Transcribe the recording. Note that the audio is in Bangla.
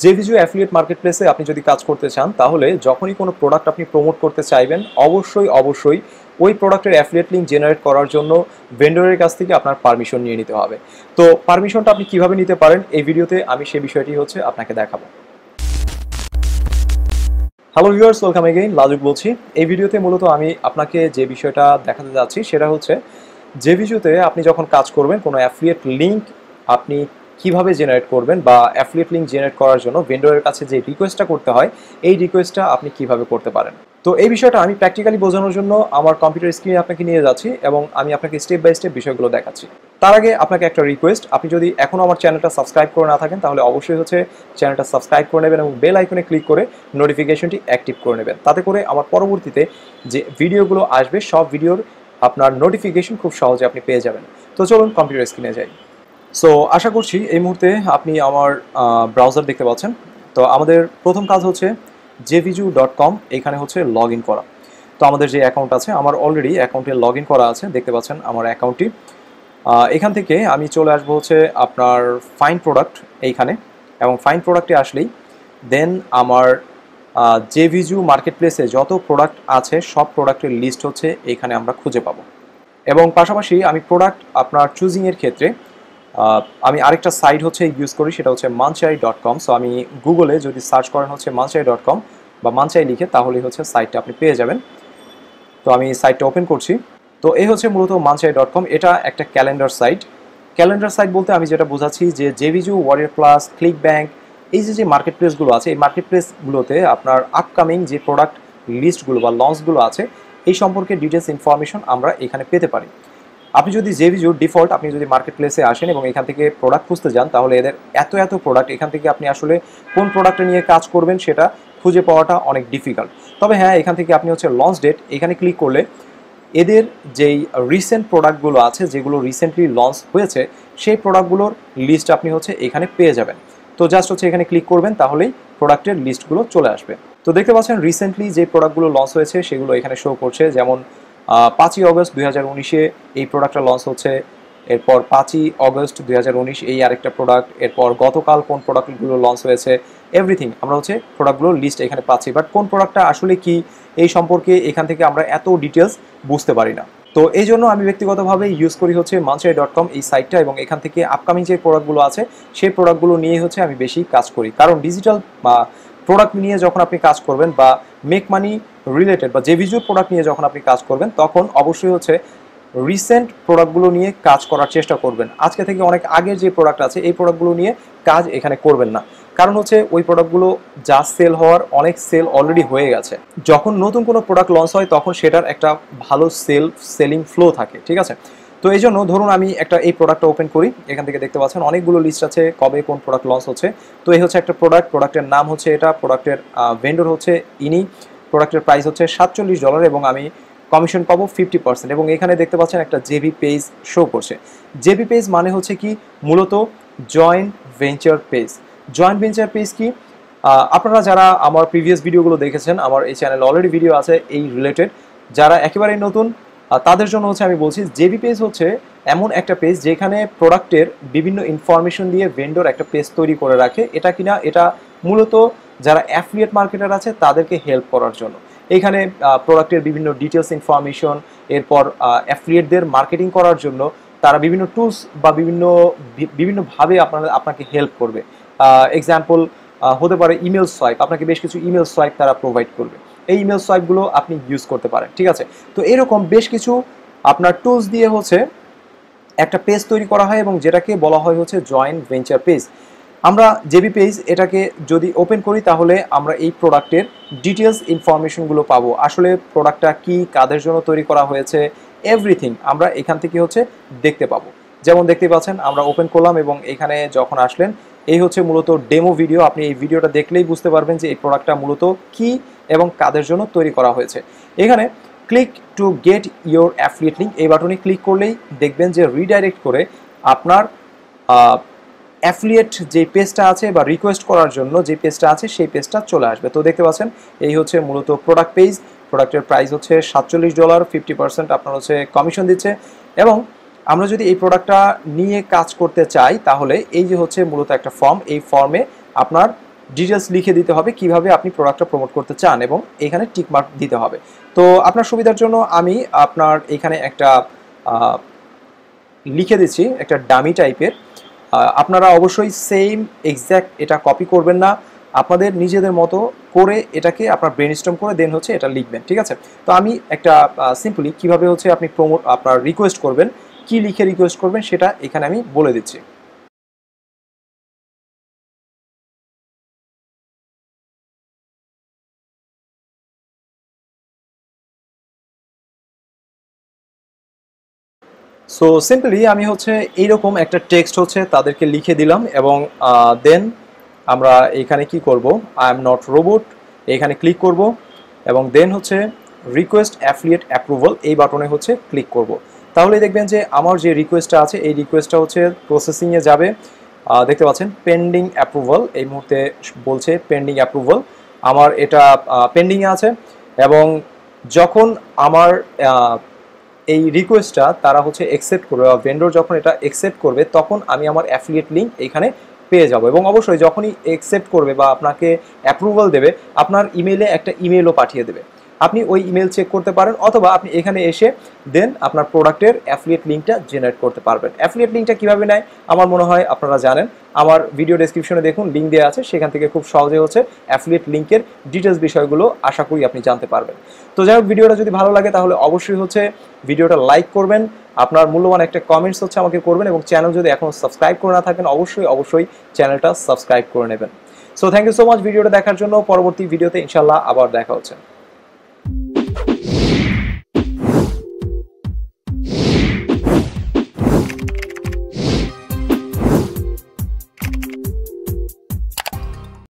যে ভিজু অ্যাফিলিয়েট মার্কেটপ্লেসে আপনি যদি কাজ করতে চান তাহলে যখনই কোনো প্রোডাক্ট আপনি প্রমোট করতে চাইবেন অবশ্যই অবশ্যই ওই প্রোডাক্টের অ্যাফিলিয়েট লিঙ্ক জেনারেট করার জন্য ভেন্ডরের কাছ থেকে আপনার পারমিশন নিয়ে নিতে হবে তো পারমিশনটা আপনি কিভাবে নিতে পারেন এই ভিডিওতে আমি সে বিষয়টি হচ্ছে আপনাকে দেখাবো হ্যালো ভিউয়ার্স ওয়েলকাম এগেইন লাজুক বলছি এই ভিডিওতে মূলত আমি আপনাকে যে বিষয়টা দেখাতে যাচ্ছি সেটা হচ্ছে যে ভিজুতে আপনি যখন কাজ করবেন কোনো অ্যাফিলিয়েট লিঙ্ক আপনি কিভাবে জেনারেট করবেন বা অ্যাফিলিয়েট লিঙ্ক জেনারেট করার জন্য ভেন্ডরের কাছে যে রিকোয়েস্টটা করতে হয় এই রিকোয়েস্টটা আপনি কিভাবে করতে পারেন তো এই বিষয়টা আমি প্র্যাকটিক্যালি বোঝানোর জন্য আমার কম্পিউটার স্ক্রিনে আপনাকে নিয়ে যাচ্ছি এবং আমি আপনাকে স্টেপ বাই স্টেপ বিষয়গুলো দেখাচ্ছি তার আগে আপনাকে একটা রিকোয়েস্ট আপনি যদি এখনও আমার চ্যানেলটা সাবস্ক্রাইব করে না থাকেন তাহলে অবশ্যই হচ্ছে চ্যানেলটা সাবস্ক্রাইব করে নেবেন এবং বেল আইকনে ক্লিক করে নোটিফিকেশনটি অ্যাক্টিভ করে নেবেন তাতে করে আমার পরবর্তীতে যে ভিডিওগুলো আসবে সব ভিডিওর আপনার নোটিফিকেশন খুব সহজে আপনি পেয়ে যাবেন তো চলুন কম্পিউটার স্ক্রিনে যাই সো আশা করছি এই মুহূর্তে আপনি আমার ব্রাউজার দেখতে পাচ্ছেন তো আমাদের প্রথম কাজ হচ্ছে জেভিজু ডট কম এখানে হচ্ছে লগ ইন করা তো আমাদের যে অ্যাকাউন্ট আছে আমার অলরেডি অ্যাকাউন্টে লগ ইন করা আছে দেখতে পাচ্ছেন আমার অ্যাকাউন্টটি এখান থেকে আমি চলে আসব হচ্ছে আপনার ফাইন প্রোডাক্ট এইখানে এবং ফাইন প্রোডাক্টে আসলেই দেন আমার জেভিজু মার্কেট প্লেসে যত প্রোডাক্ট আছে সব প্রোডাক্টের লিস্ট হচ্ছে এখানে আমরা খুঁজে পাবো এবং পাশাপাশি আমি প্রোডাক্ট আপনার চুজিংয়ের ক্ষেত্রে আমি আরেকটা সাইট হচ্ছে ইউজ করি সেটা হচ্ছে মানচাই ডট কম সো আমি গুগলে যদি সার্চ করেন হচ্ছে মানচাই ডট কম বা মানচাই লিখে তাহলে হচ্ছে সাইটটা আপনি পেয়ে যাবেন তো আমি সাইটটা ওপেন করছি তো এই হচ্ছে মূলত মানচাই ডট কম এটা একটা ক্যালেন্ডার সাইট ক্যালেন্ডার সাইট বলতে আমি যেটা বোঝাচ্ছি যে জেভিজু ওয়ারিয়ার প্লাস ক্লিক ব্যাঙ্ক এই যে যে মার্কেট প্লেসগুলো আছে এই মার্কেট প্লেসগুলোতে আপনার আপকামিং যে প্রোডাক্ট লিস্টগুলো বা লঞ্চগুলো আছে এই সম্পর্কে ডিটেলস ইনফরমেশন আমরা এখানে পেতে পারি আপনি যদি জেভিজু ডিফল্ট আপনি যদি মার্কেট প্লেসে আসেন এবং এখান থেকে প্রোডাক্ট খুঁজতে যান তাহলে এদের এত এত প্রোডাক্ট এখান থেকে আপনি আসলে কোন প্রোডাক্টে নিয়ে কাজ করবেন সেটা খুঁজে পাওয়াটা অনেক ডিফিকাল্ট তবে হ্যাঁ এখান থেকে আপনি হচ্ছে লঞ্চ ডেট এখানে ক্লিক করলে এদের যেই রিসেন্ট প্রোডাক্টগুলো আছে যেগুলো রিসেন্টলি লঞ্চ হয়েছে সেই প্রোডাক্টগুলোর লিস্ট আপনি হচ্ছে এখানে পেয়ে যাবেন তো জাস্ট হচ্ছে এখানে ক্লিক করবেন তাহলেই প্রোডাক্টের লিস্টগুলো চলে আসবে তো দেখতে পাচ্ছেন রিসেন্টলি যে প্রোডাক্টগুলো লঞ্চ হয়েছে সেগুলো এখানে শো করছে যেমন পাঁচই অগস্ট দুই হাজার উনিশে এই প্রোডাক্টটা লঞ্চ হচ্ছে এরপর পাঁচই অগস্ট দুই হাজার উনিশ এই আরেকটা প্রোডাক্ট এরপর গতকাল কোন প্রোডাক্টগুলো লঞ্চ হয়েছে এভরিথিং আমরা হচ্ছে প্রোডাক্টগুলোর লিস্ট এখানে পাচ্ছি বাট কোন প্রোডাক্টটা আসলে কি এই সম্পর্কে এখান থেকে আমরা এত ডিটেলস বুঝতে পারি না তো এই জন্য আমি ব্যক্তিগতভাবে ইউজ করি হচ্ছে মানসাই ডট কম এই সাইটটা এবং এখান থেকে আপকামিং যে প্রোডাক্টগুলো আছে সেই প্রোডাক্টগুলো নিয়ে হচ্ছে আমি বেশি কাজ করি কারণ ডিজিটাল প্রোডাক্ট নিয়ে যখন আপনি কাজ করবেন বা মেক মানি রিলেটেড বা যে ভিজুয়াল প্রোডাক্ট নিয়ে যখন আপনি কাজ করবেন তখন অবশ্যই হচ্ছে রিসেন্ট প্রোডাক্টগুলো নিয়ে কাজ করার চেষ্টা করবেন আজকে থেকে অনেক আগের যে প্রোডাক্ট আছে এই প্রোডাক্টগুলো নিয়ে কাজ এখানে করবেন না কারণ হচ্ছে ওই প্রোডাক্টগুলো যা সেল হওয়ার অনেক সেল অলরেডি হয়ে গেছে যখন নতুন কোনো প্রোডাক্ট লঞ্চ হয় তখন সেটার একটা ভালো সেল সেলিং ফ্লো থাকে ঠিক আছে তো এই জন্য ধরুন আমি একটা এই প্রোডাক্টটা ওপেন করি এখান থেকে দেখতে পাচ্ছেন অনেকগুলো লিস্ট আছে কবে কোন প্রোডাক্ট লঞ্চ হচ্ছে তো এই হচ্ছে একটা প্রোডাক্ট প্রোডাক্টের নাম হচ্ছে এটা প্রোডাক্টের ভেন্ডর হচ্ছে ইনি প্রোডাক্টের প্রাইস হচ্ছে সাতচল্লিশ ডলার এবং আমি কমিশন পাবো ফিফটি পার্সেন্ট এবং এখানে দেখতে পাচ্ছেন একটা জেবি পেজ শো করছে জেবি পেজ মানে হচ্ছে কি মূলত joint venture page joint venture page কি আপনারা যারা আমার প্রিভিয়াস ভিডিওগুলো দেখেছেন আমার এই চ্যানেল অলরেডি ভিডিও আছে এই রিলেটেড যারা একেবারেই নতুন তাদের জন্য হচ্ছে আমি বলছি জেবি পেজ হচ্ছে এমন একটা পেজ যেখানে প্রোডাক্টের বিভিন্ন ইনফরমেশন দিয়ে ভেন্ডর একটা পেজ তৈরি করে রাখে এটা কিনা এটা মূলত যারা অ্যাফিলিয়েট মার্কেটার আছে তাদেরকে হেল্প করার জন্য এখানে প্রোডাক্টের বিভিন্ন ডিটেলস ইনফরমেশন এরপর অ্যাফিলিয়েটদের মার্কেটিং করার জন্য তারা বিভিন্ন টুলস বা বিভিন্ন বিভিন্নভাবে আপনার আপনাকে হেল্প করবে এক্সাম্পল হতে পারে ইমেল সোয়াইপ আপনাকে বেশ কিছু ইমেল সোয়াইপ তারা প্রোভাইড করবে এই ইমেল সোয়াইপগুলো আপনি ইউজ করতে পারেন ঠিক আছে তো এরকম বেশ কিছু আপনার টুলস দিয়ে হচ্ছে একটা পেজ তৈরি করা হয় এবং যেটাকে বলা হয় হচ্ছে জয়েন্ট ভেঞ্চার পেজ আমরা জেবি পেজ এটাকে যদি ওপেন করি তাহলে আমরা এই প্রোডাক্টের ডিটেলস ইনফরমেশনগুলো পাবো আসলে প্রোডাক্টটা কি কাদের জন্য তৈরি করা হয়েছে এভরিথিং আমরা এখান থেকে হচ্ছে দেখতে পাবো যেমন দেখতে পাচ্ছেন আমরা ওপেন করলাম এবং এখানে যখন আসলেন এই হচ্ছে মূলত ডেমো ভিডিও আপনি এই ভিডিওটা দেখলেই বুঝতে পারবেন যে এই প্রোডাক্টটা মূলত কী এবং কাদের জন্য তৈরি করা হয়েছে এখানে click to get your affiliate link এই বাটনে ক্লিক করলেই দেখবেন যে রিডাইরেক্ট করে আপনার অ্যাফিলিয়েট যে পেজটা আছে বা রিকোয়েস্ট করার জন্য যে পেজটা আছে সেই পেজটা চলে আসবে তো দেখতে পাচ্ছেন এই হচ্ছে মূলত প্রোডাক্ট পেজ প্রোডাক্টের প্রাইস হচ্ছে সাতচল্লিশ ডলার ফিফটি পার্সেন্ট আপনার হচ্ছে কমিশন দিচ্ছে এবং আমরা যদি এই প্রোডাক্টটা নিয়ে কাজ করতে চাই তাহলে এই যে হচ্ছে মূলত একটা ফর্ম এই ফর্মে আপনার ডিটেলস লিখে দিতে হবে কিভাবে আপনি প্রোডাক্টটা প্রমোট করতে চান এবং এখানে টিকমার্ক দিতে হবে তো আপনার সুবিধার জন্য আমি আপনার এখানে একটা লিখে দিচ্ছি একটা ডামি টাইপের আপনারা অবশ্যই সেম এক্স্যাক্ট এটা কপি করবেন না আপনাদের নিজেদের মতো করে এটাকে আপনার ব্রেন স্টম করে দেন হচ্ছে এটা লিখবেন ঠিক আছে তো আমি একটা সিম্পলি কিভাবে হচ্ছে আপনি প্রমোট আপনার রিকোয়েস্ট করবেন কি লিখে রিকোয়েস্ট করবেন সেটা এখানে আমি বলে দিচ্ছি সো সিম্পলি আমি হচ্ছে এইরকম একটা টেক্সট হচ্ছে তাদেরকে লিখে দিলাম এবং দেন আমরা এখানে কি করব আই এম নট রোবট এখানে ক্লিক করব এবং দেন হচ্ছে রিকোয়েস্ট অ্যাফিলিয়েট অ্যাপ্রুভাল এই বাটনে হচ্ছে ক্লিক করব তাহলে দেখবেন যে আমার যে রিকোয়েস্টটা আছে এই রিকোয়েস্টটা হচ্ছে প্রসেসিংয়ে যাবে দেখতে পাচ্ছেন পেন্ডিং অ্যাপ্রুভাল এই মুহূর্তে বলছে পেন্ডিং অ্যাপ্রুভাল আমার এটা পেন্ডিংয়ে আছে এবং যখন আমার এই রিকোয়েস্টটা তারা হচ্ছে অ্যাকসেপ্ট করবে বা ভেন্ডর যখন এটা অ্যাকসেপ্ট করবে তখন আমি আমার অ্যাফিলিয়েট লিঙ্ক এখানে পেয়ে যাবো এবং অবশ্যই যখনই অ্যাকসেপ্ট করবে বা আপনাকে অ্যাপ্রুভাল দেবে আপনার ইমেলে একটা ইমেলও পাঠিয়ে দেবে আপনি ওই ইমেল চেক করতে পারেন অথবা আপনি এখানে এসে দেন আপনার প্রোডাক্টের অ্যাফিলিয়েট লিঙ্কটা জেনারেট করতে পারবেন অ্যাফিলিয়েট লিঙ্কটা কীভাবে নেয় আমার মনে হয় আপনারা জানেন আমার ভিডিও ডেসক্রিপশনে দেখুন লিঙ্ক দেওয়া আছে সেখান থেকে খুব সহজে হচ্ছে অ্যাফিলিয়েট লিঙ্কের ডিটেলস বিষয়গুলো আশা করি আপনি জানতে পারবেন তো যাই হোক ভিডিওটা যদি ভালো লাগে তাহলে অবশ্যই হচ্ছে ভিডিওটা লাইক করবেন আপনার মূল্যবান একটা কমেন্টস হচ্ছে আমাকে করবেন এবং চ্যানেল যদি এখন সাবস্ক্রাইব করে না থাকেন অবশ্যই অবশ্যই চ্যানেলটা সাবস্ক্রাইব করে নেবেন so thank you so much ভিডিওটা দেখার জন্য পরবর্তী ভিডিওতে ইনশাল্লাহ আবার দেখা হচ্ছে